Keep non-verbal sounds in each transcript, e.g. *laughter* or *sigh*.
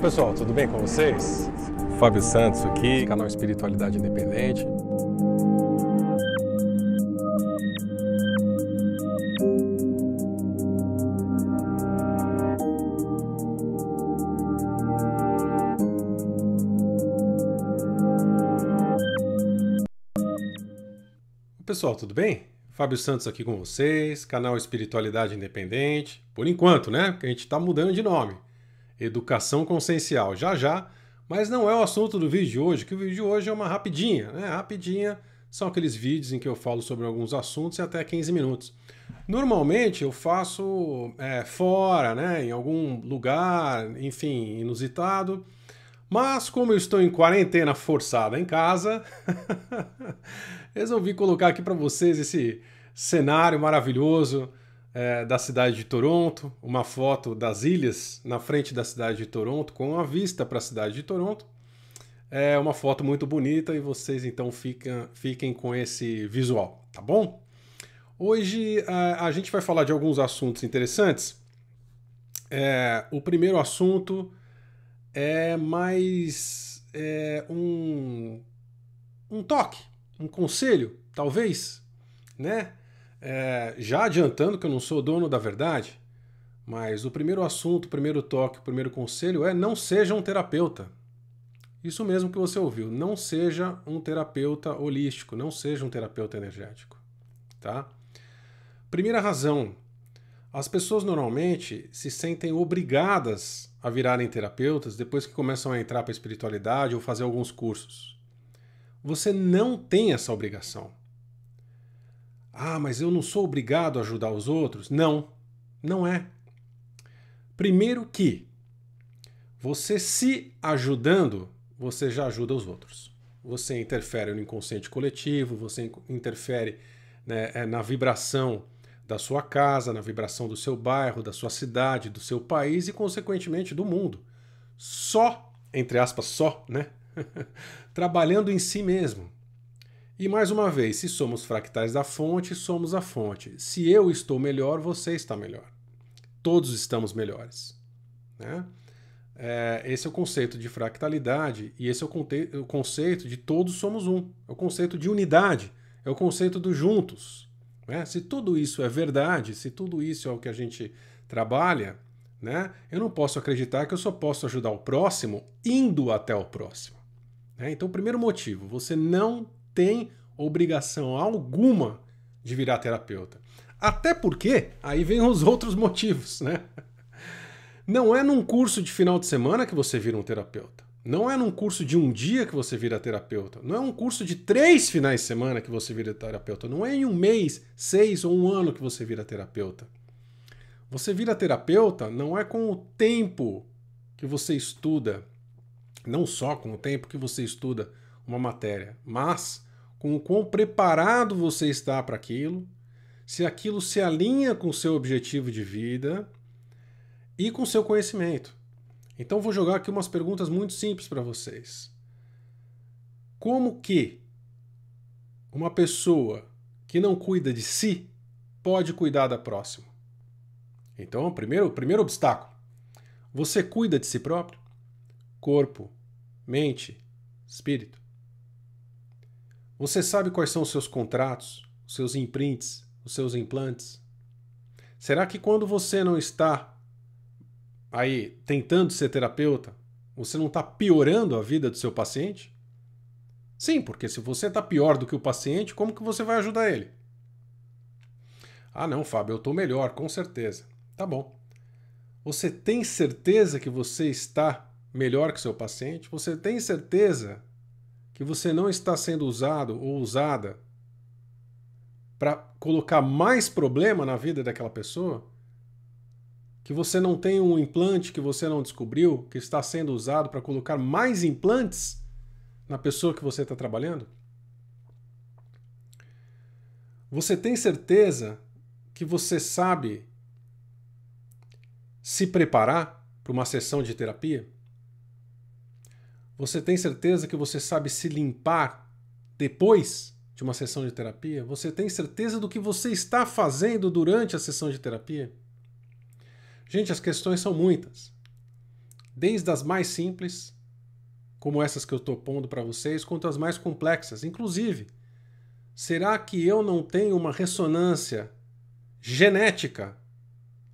Pessoal, tudo bem com vocês? Fábio Santos aqui, canal é Espiritualidade Independente. Pessoal, tudo bem? Fábio Santos aqui com vocês, canal Espiritualidade Independente. Por enquanto, né? Porque a gente está mudando de nome educação consciencial já já, mas não é o assunto do vídeo de hoje, que o vídeo de hoje é uma rapidinha, né? Rapidinha são aqueles vídeos em que eu falo sobre alguns assuntos em até 15 minutos. Normalmente eu faço é, fora, né? Em algum lugar, enfim, inusitado. Mas como eu estou em quarentena forçada em casa, *laughs* resolvi colocar aqui para vocês esse cenário maravilhoso é, da cidade de Toronto, uma foto das ilhas na frente da cidade de Toronto, com a vista para a cidade de Toronto. É uma foto muito bonita e vocês então fica, fiquem com esse visual, tá bom? Hoje a, a gente vai falar de alguns assuntos interessantes. É, o primeiro assunto é mais é, um, um toque, um conselho, talvez, né? É, já adiantando que eu não sou dono da verdade, mas o primeiro assunto, o primeiro toque, o primeiro conselho é não seja um terapeuta. Isso mesmo que você ouviu, não seja um terapeuta holístico, não seja um terapeuta energético, tá? Primeira razão, as pessoas normalmente se sentem obrigadas a virarem terapeutas depois que começam a entrar para a espiritualidade ou fazer alguns cursos. Você não tem essa obrigação. Ah, mas eu não sou obrigado a ajudar os outros? Não, não é. Primeiro que você se ajudando, você já ajuda os outros. Você interfere no inconsciente coletivo, você interfere né, é, na vibração da sua casa, na vibração do seu bairro, da sua cidade, do seu país e, consequentemente, do mundo. Só, entre aspas, só, né? *laughs* Trabalhando em si mesmo, e mais uma vez, se somos fractais da fonte, somos a fonte. Se eu estou melhor, você está melhor. Todos estamos melhores. Né? É, esse é o conceito de fractalidade e esse é o, o conceito de todos somos um. É o conceito de unidade, é o conceito do juntos. Né? Se tudo isso é verdade, se tudo isso é o que a gente trabalha, né? eu não posso acreditar que eu só posso ajudar o próximo indo até o próximo. Né? Então, o primeiro motivo, você não tem obrigação alguma de virar terapeuta. Até porque aí vem os *laughs* outros motivos, né? Não é num curso de final de semana que você vira um terapeuta. Não é num curso de um dia que você vira terapeuta. Não é um curso de três finais de semana que você vira terapeuta. Não é em um mês, seis ou um ano que você vira terapeuta. Você vira terapeuta não é com o tempo que você estuda, não só com o tempo que você estuda uma matéria, mas com o quão preparado você está para aquilo, se aquilo se alinha com o seu objetivo de vida e com o seu conhecimento. Então vou jogar aqui umas perguntas muito simples para vocês. Como que uma pessoa que não cuida de si pode cuidar da próxima? Então, o primeiro, primeiro obstáculo. Você cuida de si próprio? Corpo, mente, espírito. Você sabe quais são os seus contratos, os seus imprints, os seus implantes? Será que quando você não está aí tentando ser terapeuta, você não está piorando a vida do seu paciente? Sim, porque se você está pior do que o paciente, como que você vai ajudar ele? Ah, não, Fábio, eu estou melhor, com certeza. Tá bom. Você tem certeza que você está melhor que seu paciente? Você tem certeza que você não está sendo usado ou usada para colocar mais problema na vida daquela pessoa, que você não tem um implante que você não descobriu, que está sendo usado para colocar mais implantes na pessoa que você está trabalhando? Você tem certeza que você sabe se preparar para uma sessão de terapia? Você tem certeza que você sabe se limpar depois de uma sessão de terapia? Você tem certeza do que você está fazendo durante a sessão de terapia? Gente, as questões são muitas. Desde as mais simples, como essas que eu estou pondo para vocês, quanto as mais complexas. Inclusive, será que eu não tenho uma ressonância genética,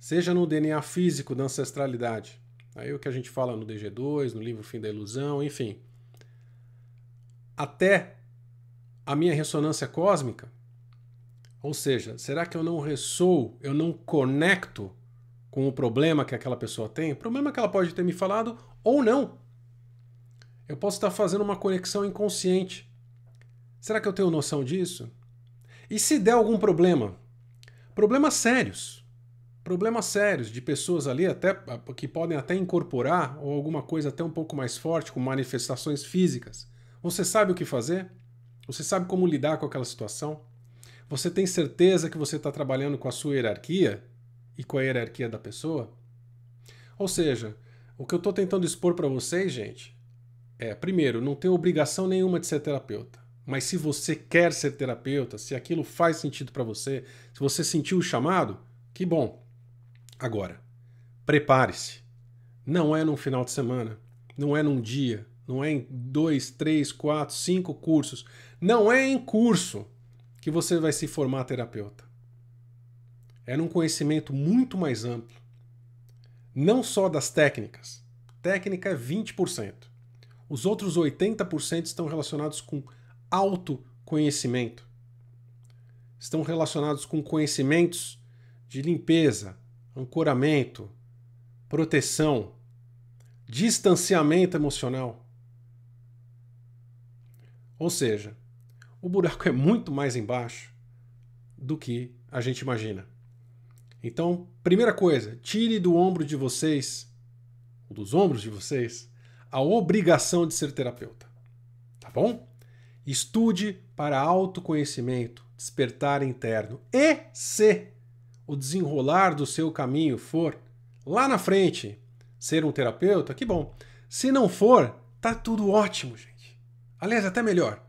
seja no DNA físico da ancestralidade, Aí o que a gente fala no DG2, no livro Fim da Ilusão, enfim. Até a minha ressonância cósmica, ou seja, será que eu não ressoo, eu não conecto com o problema que aquela pessoa tem? Problema que ela pode ter me falado ou não. Eu posso estar fazendo uma conexão inconsciente. Será que eu tenho noção disso? E se der algum problema? Problemas sérios problemas sérios de pessoas ali até que podem até incorporar ou alguma coisa até um pouco mais forte com manifestações físicas. Você sabe o que fazer? Você sabe como lidar com aquela situação? Você tem certeza que você está trabalhando com a sua hierarquia e com a hierarquia da pessoa? Ou seja, o que eu estou tentando expor para vocês, gente, é primeiro, não tem obrigação nenhuma de ser terapeuta. Mas se você quer ser terapeuta, se aquilo faz sentido para você, se você sentiu o chamado, que bom Agora, prepare-se. Não é num final de semana, não é num dia, não é em dois, três, quatro, cinco cursos. Não é em curso que você vai se formar terapeuta. É num conhecimento muito mais amplo. Não só das técnicas. Técnica é 20%. Os outros 80% estão relacionados com autoconhecimento. Estão relacionados com conhecimentos de limpeza, ancoramento, proteção, distanciamento emocional. Ou seja, o buraco *laughs* é muito mais embaixo do que a gente imagina. Então, primeira coisa, tire do ombro de vocês, ou dos ombros de vocês, a obrigação de ser terapeuta. Tá bom? Estude para autoconhecimento, despertar interno e se o desenrolar do seu caminho for lá na frente ser um terapeuta, que bom. Se não for, tá tudo ótimo, gente. Aliás, até melhor.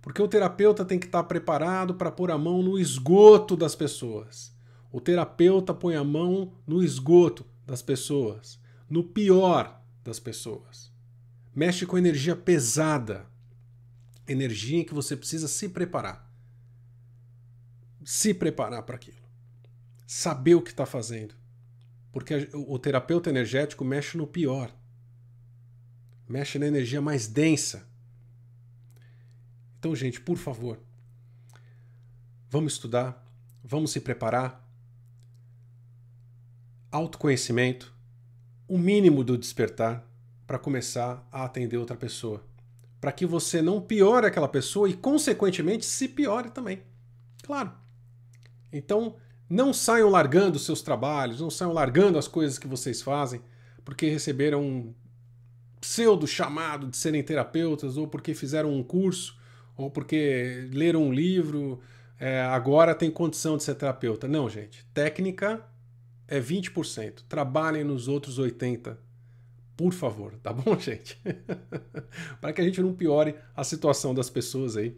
Porque o terapeuta tem que estar tá preparado para pôr a mão no esgoto das pessoas. O terapeuta põe a mão no esgoto das pessoas, no pior das pessoas. Mexe com energia pesada, energia em que você precisa se preparar. Se preparar para aquilo saber o que está fazendo. Porque o terapeuta energético mexe no pior, mexe na energia mais densa. Então, gente, por favor, vamos estudar, vamos se preparar. Autoconhecimento, o mínimo do despertar para começar a atender outra pessoa. Para que você não piore aquela pessoa e, consequentemente, se piore também. Claro. Então, não saiam largando seus trabalhos, não saiam largando as coisas que vocês fazem porque receberam um pseudo chamado de serem terapeutas, ou porque fizeram um curso, ou porque leram um livro, é, agora tem condição de ser terapeuta. Não, gente. Técnica é 20%. Trabalhem nos outros 80%. Por favor, tá bom, *laughs* gente? Para que a gente não piore a situação das pessoas aí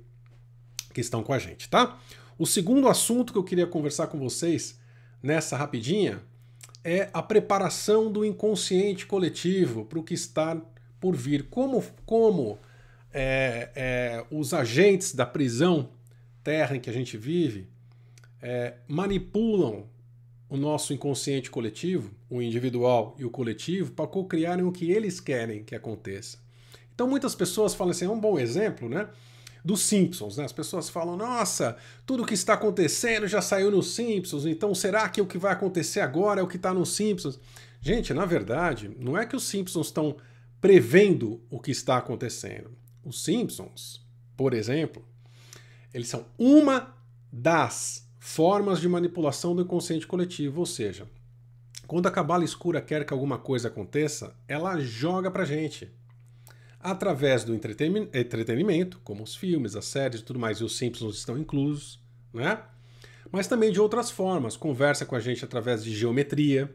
que estão com a gente, tá? O segundo assunto que eu queria conversar com vocês nessa rapidinha é a preparação do inconsciente coletivo para o que está por vir. Como, como é, é, os agentes da prisão terra em que a gente vive é, manipulam o nosso inconsciente coletivo, o individual e o coletivo, para co-criarem o que eles querem que aconteça. Então muitas pessoas falam assim, é um bom exemplo, né? dos Simpsons, né? As pessoas falam, nossa, tudo que está acontecendo já saiu nos Simpsons, então será que o que vai acontecer agora é o que está nos Simpsons? Gente, na verdade, não é que os Simpsons estão prevendo o que está acontecendo. Os Simpsons, por exemplo, eles são uma das formas de manipulação do inconsciente coletivo, ou seja, quando a cabala escura quer que alguma coisa aconteça, ela joga pra gente através do entretenimento, como os filmes, as séries e tudo mais, e os Simpsons estão inclusos, né? Mas também de outras formas, conversa com a gente através de geometria,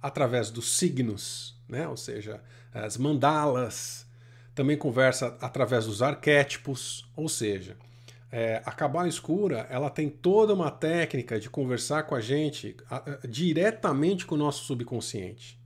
através dos signos, né? Ou seja, as mandalas, também conversa através dos arquétipos, ou seja, é, a Cabala Escura ela tem toda uma técnica de conversar com a gente a, a, diretamente com o nosso subconsciente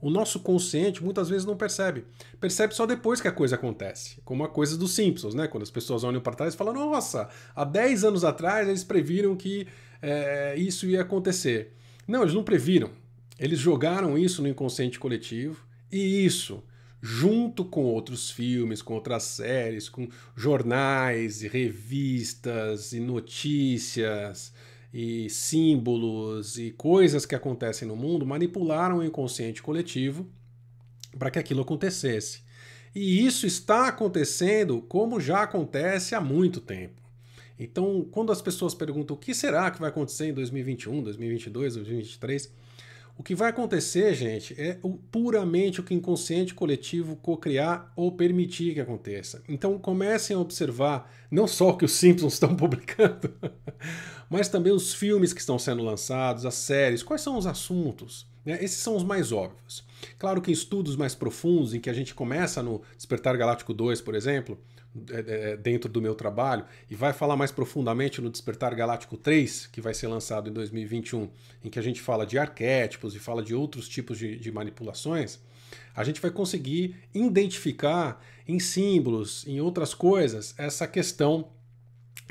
o nosso consciente muitas vezes não percebe. Percebe só depois que a coisa acontece. Como a coisa dos Simpsons, né? Quando as pessoas olham para trás e falam: nossa, há 10 anos atrás eles previram que é, isso ia acontecer. Não, eles não previram. Eles jogaram isso no inconsciente coletivo e isso, junto com outros filmes, com outras séries, com jornais e revistas e notícias e símbolos e coisas que acontecem no mundo manipularam o inconsciente coletivo para que aquilo acontecesse. E isso está acontecendo como já acontece há muito tempo. Então, quando as pessoas perguntam o que será que vai acontecer em 2021, 2022, 2023, o que vai acontecer, gente, é puramente o que o inconsciente coletivo cocriar ou permitir que aconteça. Então comecem a observar não só o que os Simpsons estão *laughs* publicando, mas também os filmes que estão sendo lançados, as séries, quais são os assuntos. Né? Esses são os mais óbvios. Claro que em estudos mais profundos, em que a gente começa no Despertar Galáctico 2, por exemplo, é, é, é, dentro do meu trabalho, e vai falar mais profundamente no Despertar Galáctico 3, que vai ser lançado em 2021, em que a gente fala de arquétipos e fala de outros tipos de, de manipulações, a gente vai conseguir identificar em símbolos, em outras coisas, essa questão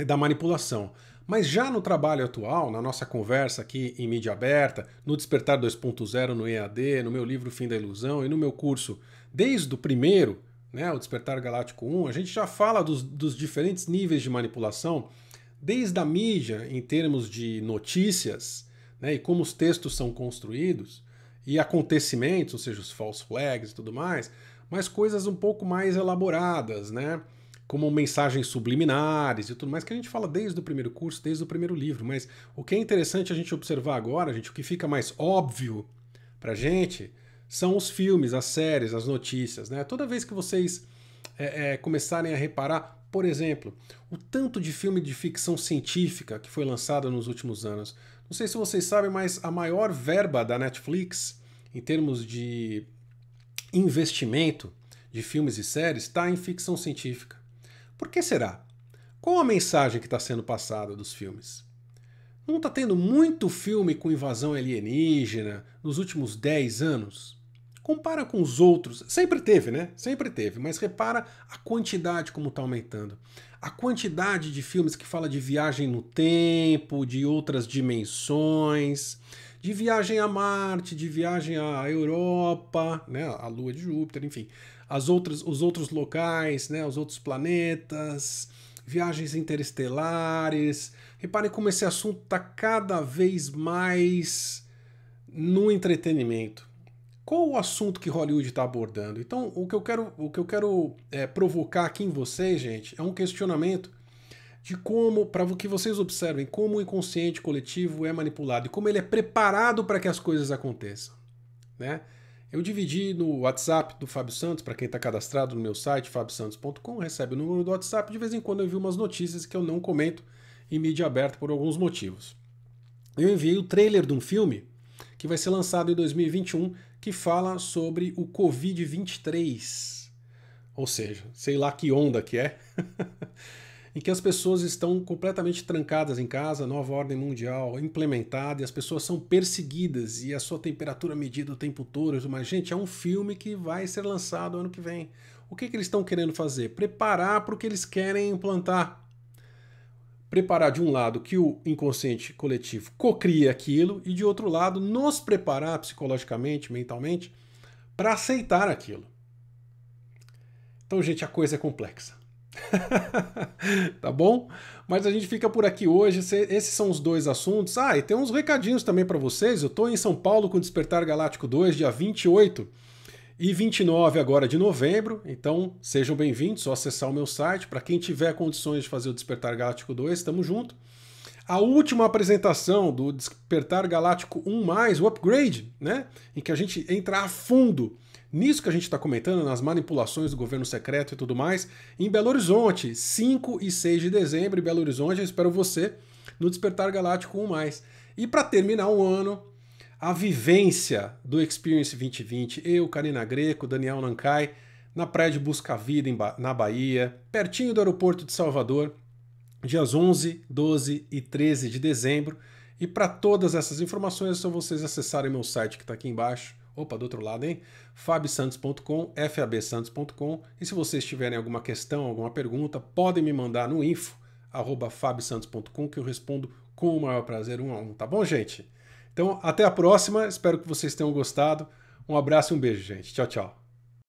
da manipulação. Mas já no trabalho atual, na nossa conversa aqui em mídia aberta, no Despertar 2.0 no EAD, no meu livro Fim da Ilusão e no meu curso, desde o primeiro, né, o Despertar Galáctico 1, a gente já fala dos, dos diferentes níveis de manipulação, desde a mídia em termos de notícias né, e como os textos são construídos, e acontecimentos, ou seja, os false flags e tudo mais, mas coisas um pouco mais elaboradas, né? como mensagens subliminares e tudo mais, que a gente fala desde o primeiro curso, desde o primeiro livro. Mas o que é interessante a gente observar agora, gente, o que fica mais óbvio pra gente são os filmes, as séries, as notícias. Né? Toda vez que vocês é, é, começarem a reparar, por exemplo, o tanto de filme de ficção científica que foi lançado nos últimos anos. Não sei se vocês sabem, mas a maior verba da Netflix em termos de investimento de filmes e séries está em ficção científica. Por que será? Qual a mensagem que está sendo passada dos filmes? Não está tendo muito filme com invasão alienígena nos últimos 10 anos? Compara com os outros. Sempre teve, né? Sempre teve. Mas repara a quantidade como está aumentando. A quantidade de filmes que fala de viagem no tempo, de outras dimensões, de viagem a Marte, de viagem à Europa, né? A Lua de Júpiter, enfim as outras, os outros locais, né, os outros planetas, viagens interestelares. Reparem como esse assunto está cada vez mais no entretenimento. Qual o assunto que Hollywood está abordando? Então, o que eu quero, o que eu quero é, provocar aqui em vocês, gente, é um questionamento de como, para que vocês observem, como o inconsciente coletivo é manipulado e como ele é preparado para que as coisas aconteçam. Né? Eu dividi no WhatsApp do Fábio Santos, para quem está cadastrado no meu site, fabiosantos.com, recebe o número do WhatsApp. De vez em quando eu envio umas notícias que eu não comento em mídia aberta por alguns motivos. Eu enviei o trailer de um filme que vai ser lançado em 2021 que fala sobre o Covid-23. Ou seja, sei lá que onda que é. *laughs* em que as pessoas estão completamente trancadas em casa, nova ordem mundial implementada, e as pessoas são perseguidas e a sua temperatura medida o tempo todo. Mas, gente, é um filme que vai ser lançado ano que vem. O que, que eles estão querendo fazer? Preparar para o que eles querem implantar. Preparar, de um lado, que o inconsciente coletivo cocria aquilo, e de outro lado, nos preparar psicologicamente, mentalmente, para aceitar aquilo. Então, gente, a coisa é complexa. *laughs* tá bom? Mas a gente fica por aqui hoje. Esses são os dois assuntos. Ah, e tem uns recadinhos também para vocês. Eu tô em São Paulo com o Despertar Galáctico 2, dia 28 e 29 agora de novembro. Então, sejam bem-vindos, só acessar o meu site para quem tiver condições de fazer o Despertar Galáctico 2, tamo junto. A última apresentação do Despertar Galáctico 1+, o upgrade, né, em que a gente entra a fundo Nisso que a gente está comentando, nas manipulações do governo secreto e tudo mais, em Belo Horizonte, 5 e 6 de dezembro, em Belo Horizonte, eu espero você no Despertar Galáctico 1. Mais. E para terminar o ano, a vivência do Experience 2020, eu, Karina Greco, Daniel Nankai, na praia de Busca Vida, na Bahia, pertinho do aeroporto de Salvador, dias 11, 12 e 13 de dezembro. E para todas essas informações é só vocês acessarem meu site que está aqui embaixo, Opa, do outro lado, hein? fabsantos.com, fabsantos.com. E se vocês tiverem alguma questão, alguma pergunta, podem me mandar no info, arroba fabsantos.com, que eu respondo com o maior prazer, um a um, tá bom, gente? Então, até a próxima. Espero que vocês tenham gostado. Um abraço e um beijo, gente. Tchau, tchau.